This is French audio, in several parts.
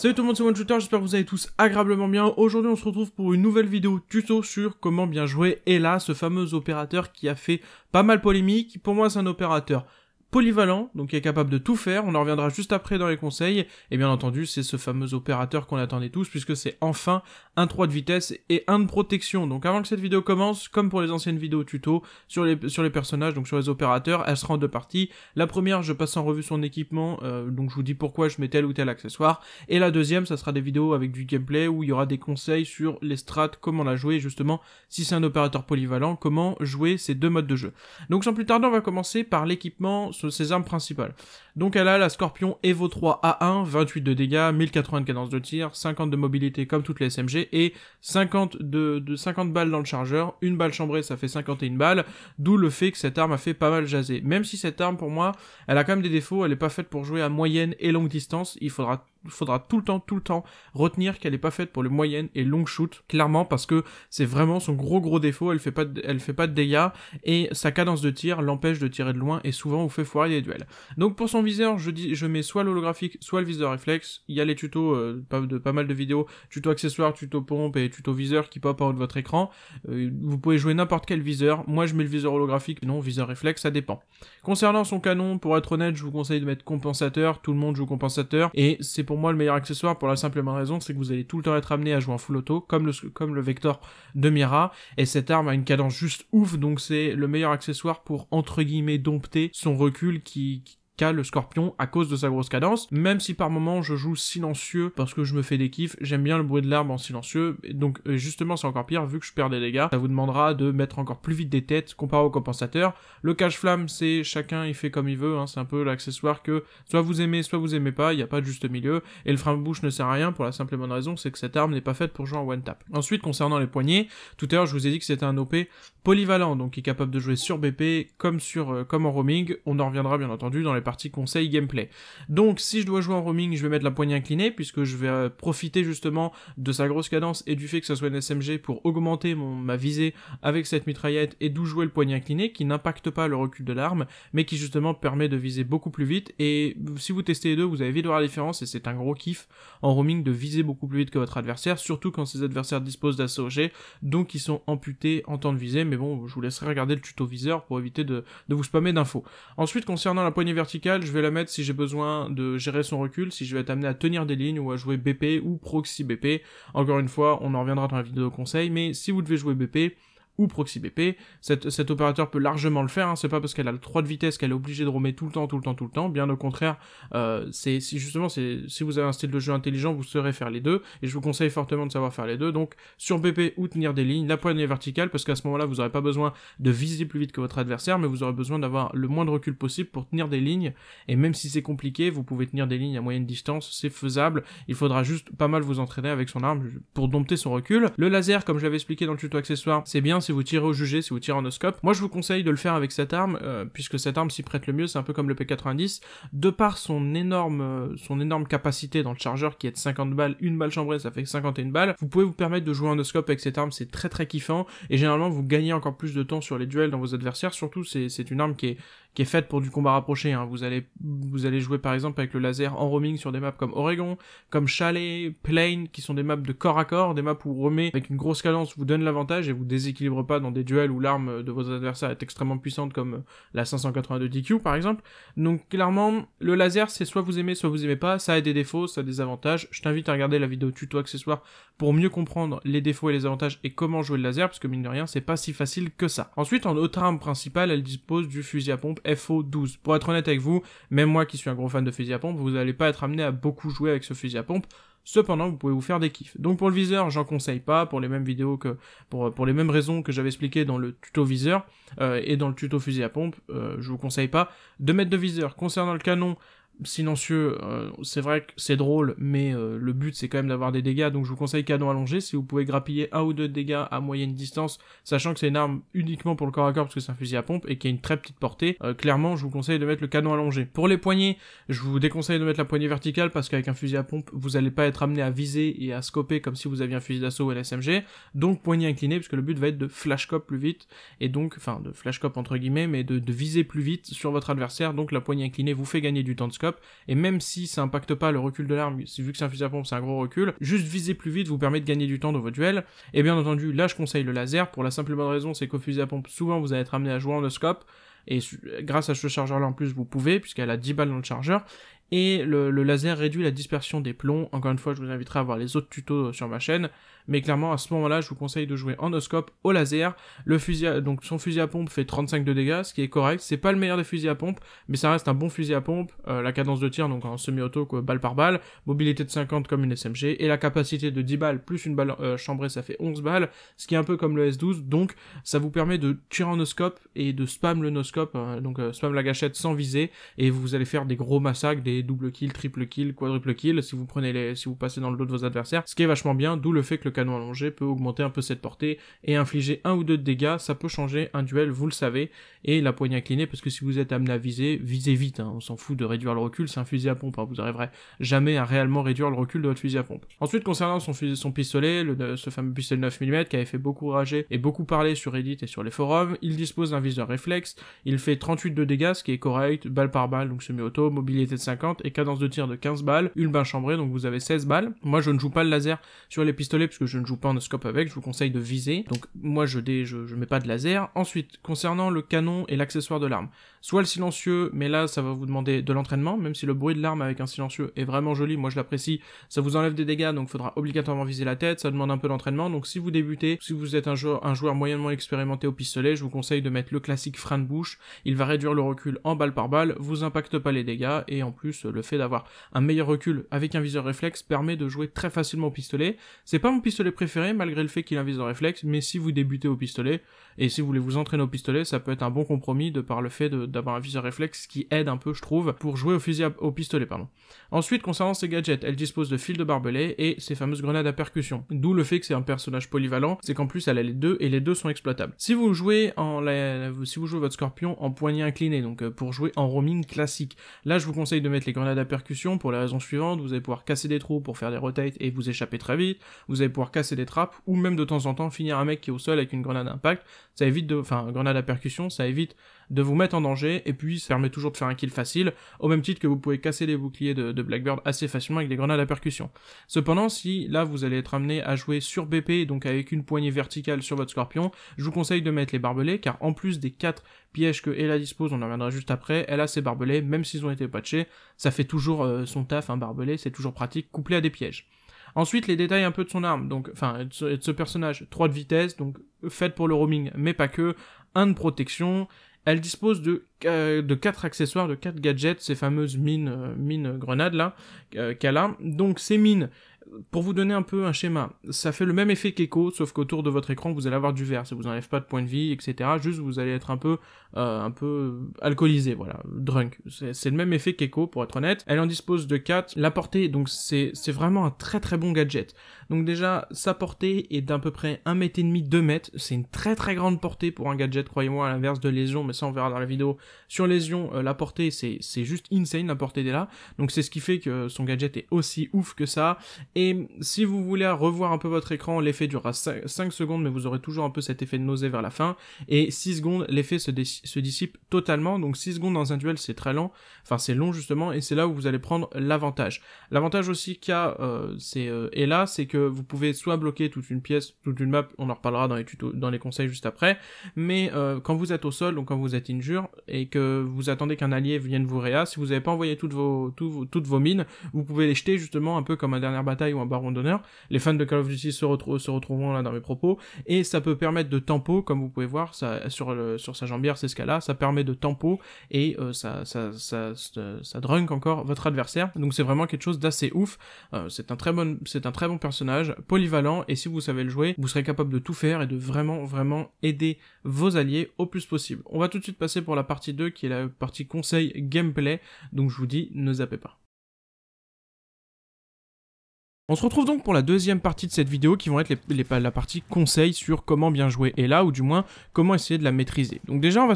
Salut tout le monde, c'est OneShooter, j'espère que vous allez tous agréablement bien. Aujourd'hui, on se retrouve pour une nouvelle vidéo tuto sur comment bien jouer Ella, ce fameux opérateur qui a fait pas mal polémique. Pour moi, c'est un opérateur polyvalent, donc il est capable de tout faire, on en reviendra juste après dans les conseils, et bien entendu c'est ce fameux opérateur qu'on attendait tous, puisque c'est enfin un 3 de vitesse et un de protection, donc avant que cette vidéo commence, comme pour les anciennes vidéos tuto, sur les, sur les personnages, donc sur les opérateurs, elle sera en deux parties, la première je passe en revue son équipement, euh, donc je vous dis pourquoi je mets tel ou tel accessoire, et la deuxième ça sera des vidéos avec du gameplay, où il y aura des conseils sur les strats, comment la jouer, justement, si c'est un opérateur polyvalent, comment jouer ces deux modes de jeu. Donc sans plus tarder, on va commencer par l'équipement sur, ses armes principales. Donc elle a la Scorpion Evo 3 A1, 28 de dégâts, 1080 de cadence de tir, 50 de mobilité comme toutes les SMG et 50 de, 50 balles dans le chargeur, une balle chambrée ça fait 51 balles, d'où le fait que cette arme a fait pas mal jaser. Même si cette arme pour moi, elle a quand même des défauts, elle est pas faite pour jouer à moyenne et longue distance, il faudra faudra tout le temps, tout le temps retenir qu'elle n'est pas faite pour le moyenne et long shoot, clairement parce que c'est vraiment son gros gros défaut, elle fait pas elle fait pas de dégâts et sa cadence de tir l'empêche de tirer de loin et souvent vous fait foirer les duels. Donc pour son viseur, je, dis, je mets soit l'holographique, soit le viseur réflexe. Il y a les tutos euh, de pas mal de vidéos, tuto accessoires, tuto pompe et tuto viseur qui pop en de votre écran. Euh, vous pouvez jouer n'importe quel viseur. Moi, je mets le viseur holographique, non, viseur réflexe, ça dépend. Concernant son canon, pour être honnête, je vous conseille de mettre compensateur. Tout le monde joue compensateur et c'est pour moi le meilleur accessoire pour la simple et bonne raison, c'est que vous allez tout le temps être amené à jouer en full auto, comme le, comme le Vector de Mira. Et cette arme a une cadence juste ouf, donc c'est le meilleur accessoire pour entre guillemets dompter son recul qui le scorpion à cause de sa grosse cadence. Même si par moment je joue silencieux parce que je me fais des kiffs, j'aime bien le bruit de l'arme en silencieux. donc euh, justement c'est encore pire vu que je perds des dégâts. Ça vous demandera de mettre encore plus vite des têtes comparé au compensateur. Le cache-flamme c'est chacun il fait comme il veut, hein, c'est un peu l'accessoire que soit vous aimez, soit vous aimez pas, il n'y a pas de juste milieu. Et le frein-bouche ne sert à rien pour la simple et bonne raison c'est que cette arme n'est pas faite pour jouer en one tap. Ensuite concernant les poignées, tout à l'heure je vous ai dit que c'était un OP polyvalent, donc qui est capable de jouer sur BP comme sur euh, comme en roaming. On en reviendra bien entendu dans les partie conseil gameplay. Donc si je dois jouer en roaming, je vais mettre la poignée inclinée puisque je vais euh, profiter justement de sa grosse cadence et du fait que ce soit une SMG pour augmenter mon, ma visée avec cette mitraillette et d'où jouer le poignet incliné qui n'impacte pas le recul de l'arme mais qui justement permet de viser beaucoup plus vite et si vous testez les deux vous avez vite voir la différence et c'est un gros kiff en roaming de viser beaucoup plus vite que votre adversaire surtout quand ses adversaires disposent d'un G donc ils sont amputés en temps de visée mais bon je vous laisserai regarder le tuto viseur pour éviter de, de vous spammer d'infos. Ensuite concernant la poignée verticale je vais la mettre si j'ai besoin de gérer son recul, si je vais être amené à tenir des lignes ou à jouer BP ou proxy BP. Encore une fois, on en reviendra dans la vidéo conseil, mais si vous devez jouer BP, ou BP Cet, cet opérateur peut largement le faire, hein. c'est pas parce qu'elle a le 3 de vitesse qu'elle est obligée de romer tout le temps, tout le temps, tout le temps. Bien au contraire, euh, c'est justement c'est si vous avez un style de jeu intelligent, vous saurez faire les deux, et je vous conseille fortement de savoir faire les deux. Donc sur BP ou tenir des lignes, la poignée verticale, parce qu'à ce moment-là, vous n'aurez pas besoin de viser plus vite que votre adversaire, mais vous aurez besoin d'avoir le moins de recul possible pour tenir des lignes. Et même si c'est compliqué, vous pouvez tenir des lignes à moyenne distance, c'est faisable. Il faudra juste pas mal vous entraîner avec son arme pour dompter son recul. Le laser, comme je expliqué dans le tuto accessoire, c'est bien si vous tirez au jugé, si vous tirez en oscope. Moi, je vous conseille de le faire avec cette arme, euh, puisque cette arme s'y prête le mieux, c'est un peu comme le P90. De par son énorme, euh, son énorme capacité dans le chargeur, qui est de 50 balles, une balle chambrée, ça fait 51 balles, vous pouvez vous permettre de jouer en oscope avec cette arme, c'est très très kiffant, et généralement, vous gagnez encore plus de temps sur les duels dans vos adversaires, surtout c'est une arme qui est qui est faite pour du combat rapproché. Hein. Vous allez vous allez jouer par exemple avec le laser en roaming sur des maps comme Oregon, comme Chalet, Plain, qui sont des maps de corps à corps, des maps où remet avec une grosse cadence, vous donne l'avantage et vous déséquilibre pas dans des duels où l'arme de vos adversaires est extrêmement puissante comme euh, la 582 DQ par exemple. Donc clairement, le laser c'est soit vous aimez, soit vous aimez pas. Ça a des défauts, ça a des avantages. Je t'invite à regarder la vidéo tuto accessoire pour mieux comprendre les défauts et les avantages et comment jouer le laser, parce que mine de rien, c'est pas si facile que ça. Ensuite, en autre arme principale, elle dispose du fusil à pompe FO12. Pour être honnête avec vous, même moi qui suis un gros fan de fusil à pompe, vous n'allez pas être amené à beaucoup jouer avec ce fusil à pompe. Cependant, vous pouvez vous faire des kiffs. Donc pour le viseur, j'en conseille pas, pour les mêmes vidéos que, pour, pour les mêmes raisons que j'avais expliqué dans le tuto viseur euh, et dans le tuto fusil à pompe, je euh, je vous conseille pas de mettre de viseur. Concernant le canon, silencieux, euh, c'est vrai que c'est drôle, mais euh, le but c'est quand même d'avoir des dégâts, donc je vous conseille canon allongé, si vous pouvez grappiller un ou deux dégâts à moyenne distance, sachant que c'est une arme uniquement pour le corps à corps parce que c'est un fusil à pompe et qui a une très petite portée, euh, clairement je vous conseille de mettre le canon allongé. Pour les poignées, je vous déconseille de mettre la poignée verticale parce qu'avec un fusil à pompe, vous n'allez pas être amené à viser et à scoper comme si vous aviez un fusil d'assaut ou SMG donc poignée inclinée puisque le but va être de flash cop plus vite, et donc, enfin de flash cop entre guillemets, mais de, de viser plus vite sur votre adversaire, donc la poignée inclinée vous fait gagner du temps de scope et même si ça impacte pas le recul de l'arme, vu que c'est un fusil à pompe, c'est un gros recul, juste viser plus vite vous permet de gagner du temps dans vos duels. Et bien entendu, là je conseille le laser pour la simple bonne raison, c'est qu'au fusil à pompe, souvent vous allez être amené à jouer en e-scope, Et grâce à ce chargeur-là en plus, vous pouvez, puisqu'elle a 10 balles dans le chargeur et le, laser réduit la dispersion des plombs. Encore une fois, je vous inviterai à voir les autres tutos euh, sur ma chaîne, mais clairement à ce moment-là, je vous conseille de jouer en oscope au laser. Le fusil donc son fusil à pompe fait 35 de dégâts, ce qui est correct. C'est pas le meilleur des fusils à pompe, mais ça reste un bon fusil à pompe. Euh, la cadence de tir donc en semi-auto balle par balle, mobilité de 50 comme une SMG et la capacité de 10 balles plus une balle euh, chambrée, ça fait 11 balles, ce qui est un peu comme le S12. Donc ça vous permet de tirer en noscope et de spam le noscope, hein, donc spam la gâchette sans viser et vous allez faire des gros massacres, des double kill, triple kill, quadruple kill si vous prenez les, si vous passez dans le dos de vos adversaires, ce qui est vachement bien, d'où le fait que le canon allongé peut augmenter un peu cette portée et infliger un ou deux de dégâts, ça peut changer un duel, vous le savez, et la poignée inclinée parce que si vous êtes amené à viser, visez vite, hein. on s'en fout de réduire le recul, c'est un fusil à pompe, hein. vous n'arriverez jamais à réellement réduire le recul de votre fusil à pompe. Ensuite, concernant son, pistolet, ce fameux pistolet 9 mm qui avait fait beaucoup rager et beaucoup parler sur Reddit et sur les forums, il dispose d'un viseur réflexe, il fait 38 de dégâts, ce qui est correct, balle par balle, donc semi-auto, mobilité de 50, et cadence de tir de 15 balles, une bain donc vous avez 16 balles. Moi, je ne joue pas le laser sur les pistolets puisque je ne joue pas en scope avec, je vous conseille de viser. Donc moi, je, dé... mets pas de laser. Ensuite, concernant le canon et l'accessoire de l'arme. Soit le silencieux, mais là ça va vous demander de l'entraînement, même si le bruit de l'arme avec un silencieux est vraiment joli, moi je l'apprécie, ça vous enlève des dégâts, donc il faudra obligatoirement viser la tête, ça demande un peu d'entraînement, donc si vous débutez, si vous êtes un joueur, un joueur moyennement expérimenté au pistolet, je vous conseille de mettre le classique frein de bouche, il va réduire le recul en balle par balle, vous impacte pas les dégâts, et en plus le fait d'avoir un meilleur recul avec un viseur réflexe permet de jouer très facilement au pistolet. C'est pas mon pistolet préféré malgré le fait qu'il a un viseur réflexe, mais si vous débutez au pistolet, et si vous voulez vous entraîner au pistolet, ça peut être un bon compromis de par le fait de d'avoir un viseur réflexe qui aide un peu, je trouve, pour jouer au fusil au pistolet, pardon. Ensuite, concernant ses gadgets, elle dispose de fils de barbelé et ses fameuses grenades à percussion. D'où le fait que c'est un personnage polyvalent, c'est qu'en plus elle a les deux et les deux sont exploitables. Si vous jouez en si vous jouez votre scorpion en poignée inclinée, donc euh, pour jouer en roaming classique, là je vous conseille de mettre les grenades à percussion pour la raison suivante, vous allez pouvoir casser des trous pour faire des rotates et vous échapper très vite, vous allez pouvoir casser des trappes ou même de temps en temps finir un mec qui est au sol avec une grenade impact, ça évite de, enfin grenade à percussion, ça évite de vous mettre en danger, et puis ça permet toujours de faire un kill facile, au même titre que vous pouvez casser les boucliers de, Blackbird assez facilement avec des grenades à percussion. Cependant, si là vous allez être amené à jouer sur BP, donc avec une poignée verticale sur votre scorpion, je vous conseille de mettre les barbelés, car en plus des 4 pièges que Ella dispose, on en reviendra juste après, elle a ses barbelés, même s'ils ont été patchés, ça fait toujours euh, son taf, un barbelé, c'est toujours pratique, couplé à des pièges. Ensuite, les détails un peu de son arme, donc, enfin, de ce personnage, 3 de vitesse, donc, faites pour le roaming, mais pas que, 1 de protection, elle dispose de, 4 euh, accessoires, de 4 gadgets, ces fameuses mines, euh, mines grenades là, euh, qu'elle a. Donc ces mines, pour vous donner un peu un schéma, ça fait le même effet qu'Echo, sauf qu'autour de votre écran, vous allez avoir du vert, ça vous enlève pas de points de vie, etc. Juste, vous allez être un peu, un peu alcoolisé, voilà, drunk. C'est le même effet qu'Echo, pour être honnête. Elle en dispose de 4. La portée, donc, c'est vraiment un très très bon gadget. Donc déjà, sa portée est d'à peu près 1 m demi, 2m. C'est une très très grande portée pour un gadget, croyez-moi, à l'inverse de Lésion, mais ça on verra dans la vidéo. Sur Lésion, euh, la portée, c'est, juste insane, la portée des Donc c'est ce qui fait que son gadget est aussi ouf que ça. Et si vous voulez revoir un peu votre écran, l'effet durera 5, secondes, mais vous aurez toujours un peu cet effet de nausée vers la fin. Et 6 secondes, l'effet se, dissipe totalement. Donc 6 secondes dans un duel, c'est très lent. Enfin, c'est long justement, et c'est là où vous allez prendre l'avantage. L'avantage aussi qu'a euh, c'est, euh, là, c'est que vous pouvez soit bloquer toute une pièce, toute une map, on en reparlera dans les tutos, dans les conseils juste après, mais euh, quand vous êtes au sol, donc quand vous êtes injure, et que vous attendez qu'un allié vienne vous réa, si vous n'avez pas envoyé toutes vos, toutes vos mines, vous pouvez les jeter justement un peu comme un dernière bataille ou un baron d'honneur. Les fans de Call of Duty se, retrouvent se retrouveront là dans mes propos, et ça peut permettre de tempo, comme vous pouvez voir, sur, sur sa jambière, c'est ce cas là, ça permet de tempo, et euh, ça, ça, ça, drunk encore votre adversaire, donc c'est vraiment quelque chose d'assez ouf, euh, c'est un bon, c'est un très bon personnage polyvalent et si vous savez le jouer, vous serez capable de tout faire et de vraiment vraiment aider vos alliés au plus possible. On va tout de suite passer pour la partie 2 qui est la partie conseil gameplay, donc je vous dis ne zappez pas. On se retrouve donc pour la deuxième partie de cette vidéo qui vont être les, la partie conseil sur comment bien jouer Ella ou du moins comment essayer de la maîtriser. Donc déjà on va,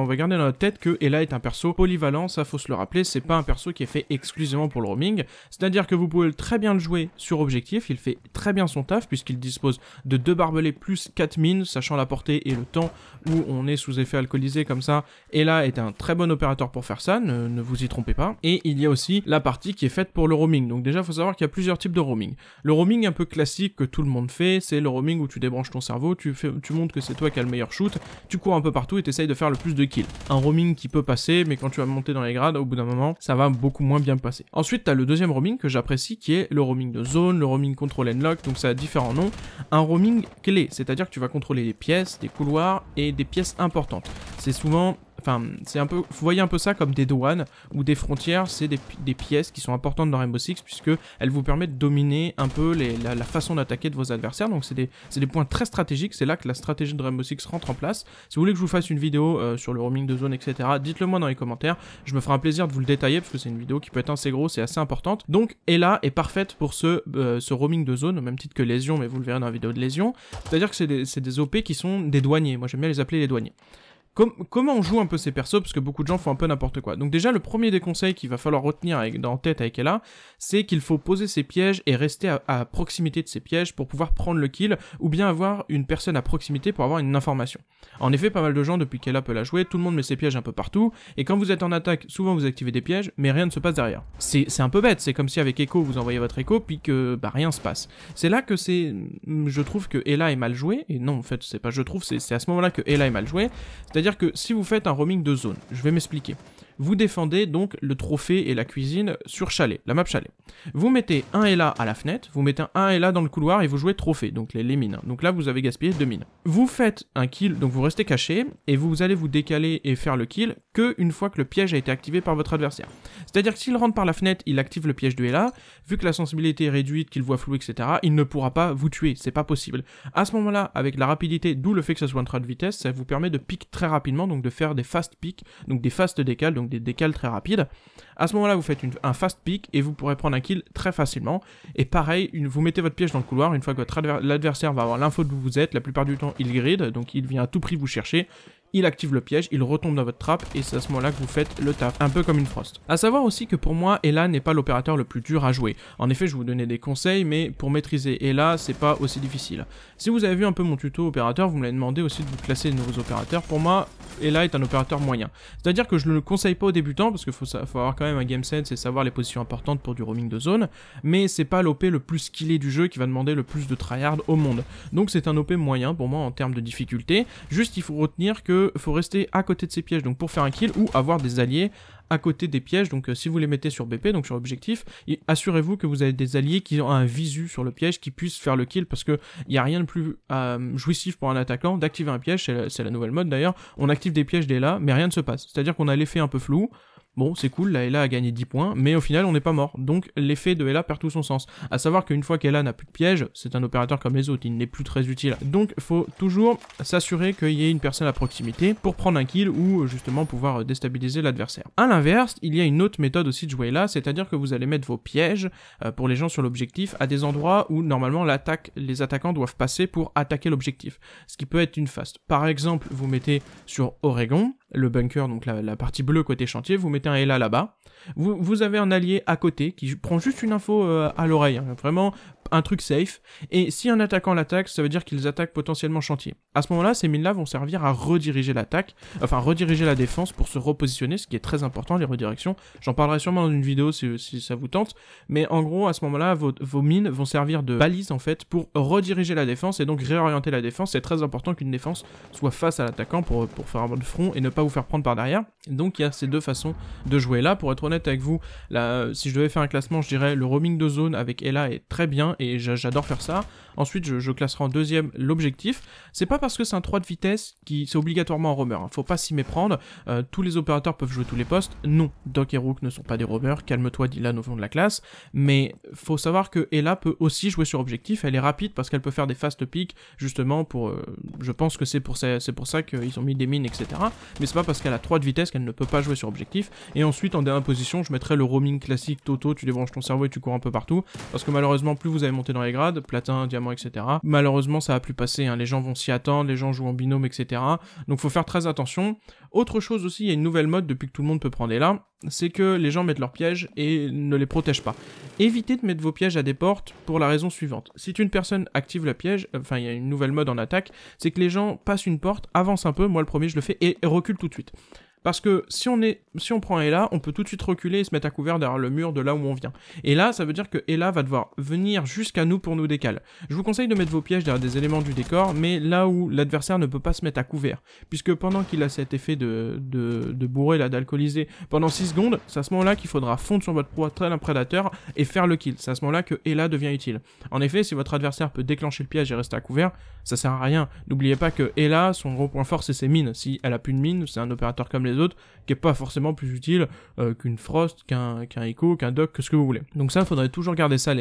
on va, garder dans la tête que Ella est un perso polyvalent, ça faut se le rappeler, c'est pas un perso qui est fait exclusivement pour le roaming, c'est-à-dire que vous pouvez très bien le jouer sur objectif, il fait très bien son taf puisqu'il dispose de deux barbelés plus 4 mines, sachant la portée et le temps où on est sous effet alcoolisé comme ça, Ella est un très bon opérateur pour faire ça, ne, ne vous y trompez pas, et il y a aussi la partie qui est faite pour le roaming, donc déjà faut savoir qu'il y a plusieurs types de roaming le roaming un peu classique que tout le monde fait, c'est le roaming où tu débranches ton cerveau, tu, fais, montres que c'est toi qui as le meilleur shoot, tu cours un peu partout et t'essayes de faire le plus de kills. Un roaming qui peut passer, mais quand tu vas monter dans les grades, au bout d'un moment, ça va beaucoup moins bien passer. Ensuite, t'as le deuxième roaming que j'apprécie, qui est le roaming de zone, le roaming control and lock, donc ça a différents noms. Un roaming clé, c'est-à-dire que tu vas contrôler des pièces, des couloirs et des pièces importantes. C'est souvent Enfin, c'est un peu, vous voyez un peu ça comme des douanes ou des frontières, c'est des, pièces qui sont importantes dans Rainbow Six puisque elles vous permettent de dominer un peu la, façon d'attaquer de vos adversaires. Donc c'est des, points très stratégiques. C'est là que la stratégie de Rainbow Six rentre en place. Si vous voulez que je vous fasse une vidéo euh, sur le roaming de zone, etc., dites-le moi dans les commentaires. Je me ferai un plaisir de vous le détailler parce que c'est une vidéo qui peut être assez grosse et assez importante. Donc Ella est parfaite pour ce, euh, ce roaming de zone, au même titre que Lésion, mais vous le verrez dans la vidéo de Lésion. C'est-à-dire que c'est des, des OP qui sont des douaniers. Moi j'aime bien les appeler les douaniers comment on joue un peu ces persos parce que beaucoup de gens font un peu n'importe quoi. Donc déjà le premier des conseils qu'il va falloir retenir avec, dans tête avec Ella, c'est qu'il faut poser ses pièges et rester à, proximité de ses pièges pour pouvoir prendre le kill ou bien avoir une personne à proximité pour avoir une information. En effet, pas mal de gens depuis qu'Ella peut la jouer, tout le monde met ses pièges un peu partout et quand vous êtes en attaque, souvent vous activez des pièges mais rien ne se passe derrière. C'est un peu bête, c'est comme si avec Echo vous envoyez votre Echo puis que bah, rien se passe. C'est là que c'est je trouve que Ella est mal jouée et non en fait c'est pas je trouve c'est à ce moment-là que Ella est mal jouée. C'est-à-dire que si vous faites un roaming de zone, je vais m'expliquer. Vous défendez donc le trophée et la cuisine sur chalet, la map chalet. Vous mettez un et à la fenêtre, vous mettez un et là dans le couloir et vous jouez trophée, donc les, mines. Donc là, vous avez gaspillé deux mines. Vous faites un kill, donc vous restez caché et vous allez vous décaler et faire le kill que une fois que le piège a été activé par votre adversaire. C'est-à-dire que s'il rentre par la fenêtre, il active le piège de Hela, vu que la sensibilité est réduite, qu'il voit flou, etc., il ne pourra pas vous tuer, c'est pas possible. À ce moment-là, avec la rapidité, d'où le fait que ce soit un trait de vitesse, ça vous permet de pique très rapidement, donc de faire des fast piques donc des fast décales, des décales très rapides. À ce moment-là, vous faites un fast pick et vous pourrez prendre un kill très facilement. Et pareil, vous mettez votre piège dans le couloir. Une fois que l'adversaire va avoir l'info où vous êtes, la plupart du temps, il grid, donc il vient à tout prix vous chercher il active le piège, il retombe dans votre trappe et c'est à ce moment-là que vous faites le taf, un peu comme une Frost. À savoir aussi que pour moi, Ella n'est pas l'opérateur le plus dur à jouer. En effet, je vous donnais des conseils, mais pour maîtriser Ella, c'est pas aussi difficile. Si vous avez vu un peu mon tuto opérateur, vous me l'avez demandé aussi de vous classer les nouveaux opérateurs. Pour moi, Ella est un opérateur moyen. C'est-à-dire que je ne le conseille pas aux débutants, parce qu'il faut, avoir quand même un game set et savoir les positions importantes pour du roaming de zone, mais c'est pas l'OP le plus skillé du jeu qui va demander le plus de tryhard au monde. Donc c'est un OP moyen pour moi en termes de difficulté, juste il faut retenir que faut rester à côté de ces pièges donc pour faire un kill ou avoir des alliés à côté des pièges. Donc euh, si vous les mettez sur BP, donc sur objectif, assurez-vous que vous avez des alliés qui ont un visu sur le piège, qui puissent faire le kill, parce que il n'y a rien de plus euh, jouissif pour un attaquant d'activer un piège, c'est la, la, nouvelle mode d'ailleurs. On active des pièges dès là, mais rien ne se passe. C'est-à-dire qu'on a l'effet un peu flou, Bon, c'est cool, la Ella a gagné 10 points, mais au final, on n'est pas mort. Donc, l'effet de Ella perd tout son sens. À savoir qu'une fois qu'Ella n'a plus de piège, c'est un opérateur comme les autres, il n'est plus très utile. Donc, faut toujours s'assurer qu'il y ait une personne à proximité pour prendre un kill ou justement pouvoir déstabiliser l'adversaire. À l'inverse, il y a une autre méthode aussi de jouer là, c'est-à-dire que vous allez mettre vos pièges euh, pour les gens sur l'objectif à des endroits où normalement l'attaque, les attaquants doivent passer pour attaquer l'objectif. Ce qui peut être une faste. Par exemple, vous mettez sur Oregon, le bunker, donc la, partie bleue côté chantier, vous mettez un ELA là-bas, vous, avez un allié à côté qui prend juste une info euh, à l'oreille, hein, vraiment un truc safe. Et si un attaquant l'attaque, ça veut dire qu'ils attaquent potentiellement chantier. À ce moment-là, ces mines-là vont servir à rediriger l'attaque, enfin rediriger la défense pour se repositionner, ce qui est très important, les redirections. J'en parlerai sûrement dans une vidéo si, ça vous tente. Mais en gros, à ce moment-là, vos, mines vont servir de balise en fait pour rediriger la défense et donc réorienter la défense. C'est très important qu'une défense soit face à l'attaquant pour, pour faire un bon front et ne pas vous faire prendre par derrière. Donc il y a ces deux façons de jouer là pour être avec vous, là, euh, si je devais faire un classement, je dirais le roaming de zone avec Ella est très bien et j'adore faire ça. Ensuite, je, classerai en deuxième l'objectif. C'est pas parce que c'est un 3 de vitesse qui c'est obligatoirement un roamer, hein. faut pas s'y méprendre. Euh, tous les opérateurs peuvent jouer tous les postes. Non, Doc et Rook ne sont pas des roamers, calme-toi Dylan au fond de la classe. Mais faut savoir que Ella peut aussi jouer sur objectif, elle est rapide parce qu'elle peut faire des fast picks, justement pour... Euh, je pense que c'est pour ça, pour ça qu'ils ont mis des mines, etc. Mais c'est pas parce qu'elle a 3 de vitesse qu'elle ne peut pas jouer sur objectif. Et ensuite, en dernière position, je mettrais le roaming classique Toto, tu débranches ton cerveau et tu cours un peu partout, parce que malheureusement, plus vous avez monté dans les grades, platin, diamant, etc., malheureusement, ça va plus passer, hein. les gens vont s'y attendre, les gens jouent en binôme, etc., donc faut faire très attention. Autre chose aussi, il y a une nouvelle mode depuis que tout le monde peut prendre, là, c'est que les gens mettent leurs pièges et ne les protègent pas. Évitez de mettre vos pièges à des portes pour la raison suivante. Si une personne active la piège, euh, enfin il y a une nouvelle mode en attaque, c'est que les gens passent une porte, avancent un peu, moi le premier je le fais, et recule tout de suite. Parce que si on, est, si on prend Ella, on peut tout de suite reculer et se mettre à couvert derrière le mur de là où on vient. Et là, ça veut dire que Ella va devoir venir jusqu'à nous pour nous décaler. Je vous conseille de mettre vos pièges derrière des éléments du décor, mais là où l'adversaire ne peut pas se mettre à couvert. Puisque pendant qu'il a cet effet de, de, bourré, d'alcooliser, pendant 6 secondes, c'est à ce moment-là qu'il faudra fondre sur votre proie un prédateur et faire le kill. C'est à ce moment-là que Ella devient utile. En effet, si votre adversaire peut déclencher le piège et rester à couvert, ça sert à rien. N'oubliez pas que Ella, son gros point fort, c'est ses mines. Si elle a plus de mines, c'est un opérateur comme les autres, qui est pas forcément plus utile euh, qu'une Frost, qu'un qu'un qu'un Doc, que ce que vous voulez. Donc ça, faudrait toujours garder ça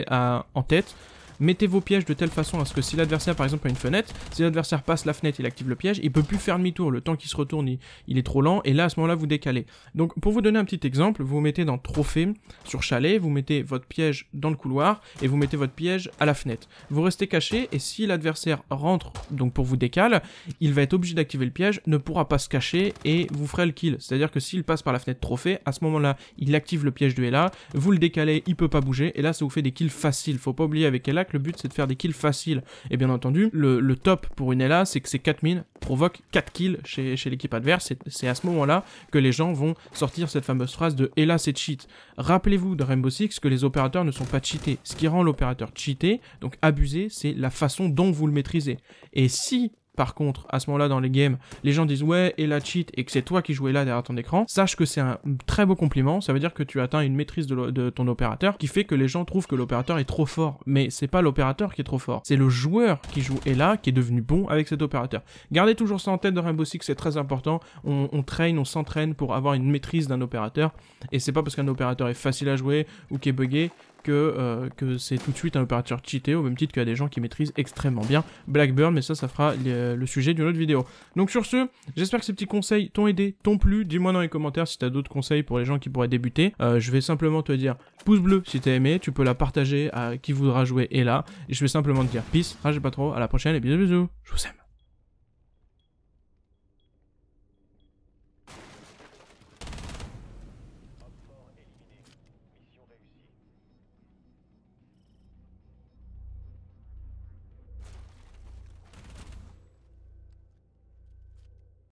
en tête mettez vos pièges de telle façon à ce que si l'adversaire par exemple a une fenêtre, si l'adversaire passe la fenêtre, il active le piège, il peut plus faire demi-tour, le temps qu'il se retourne il, est trop lent et là à ce moment-là vous décalez. Donc pour vous donner un petit exemple, vous vous mettez dans trophée sur chalet, vous mettez votre piège dans le couloir et vous mettez votre piège à la fenêtre. Vous restez caché et si l'adversaire rentre donc pour vous décale, il va être obligé d'activer le piège, ne pourra pas se cacher et vous ferez le kill. C'est-à-dire que s'il passe par la fenêtre trophée, à ce moment-là, il active le piège de Hela, vous le décalez, il peut pas bouger et là ça vous fait des kills faciles. Faut pas oublier avec Hela le but c'est de faire des kills faciles. Et bien entendu, le, top pour une Ela, c'est que ces 4 mines provoquent 4 kills chez, l'équipe adverse. C'est à ce moment-là que les gens vont sortir cette fameuse phrase de Ela, c'est cheat. Rappelez-vous de Rainbow Six que les opérateurs ne sont pas cheatés. Ce qui rend l'opérateur cheaté, donc abusé, c'est la façon dont vous le maîtrisez. Et si par contre, à ce moment-là, dans les games, les gens disent ouais, et la cheat, et que c'est toi qui jouais là derrière ton écran, sache que c'est un très beau compliment. Ça veut dire que tu atteins une maîtrise de, ton opérateur qui fait que les gens trouvent que l'opérateur est trop fort. Mais c'est pas l'opérateur qui est trop fort, c'est le joueur qui joue et là qui est devenu bon avec cet opérateur. Gardez toujours ça en tête dans Rainbow Six, c'est très important. On, traîne, on s'entraîne pour avoir une maîtrise d'un opérateur. Et c'est pas parce qu'un opérateur est facile à jouer ou qu'il est buggé que, euh, que c'est tout de suite un opérateur cheaté, au même titre qu'il y a des gens qui maîtrisent extrêmement bien Blackbird, mais ça, ça fera euh, le sujet d'une autre vidéo. Donc sur ce, j'espère que ces petits conseils t'ont aidé, t'ont plu. Dis-moi dans les commentaires si t'as d'autres conseils pour les gens qui pourraient débuter. Euh, je vais simplement te dire pouce bleu si t'as aimé, tu peux la partager à qui voudra jouer et là. Et je vais simplement te dire peace, ragez pas trop, à la prochaine et bisous bisous, je vous aime.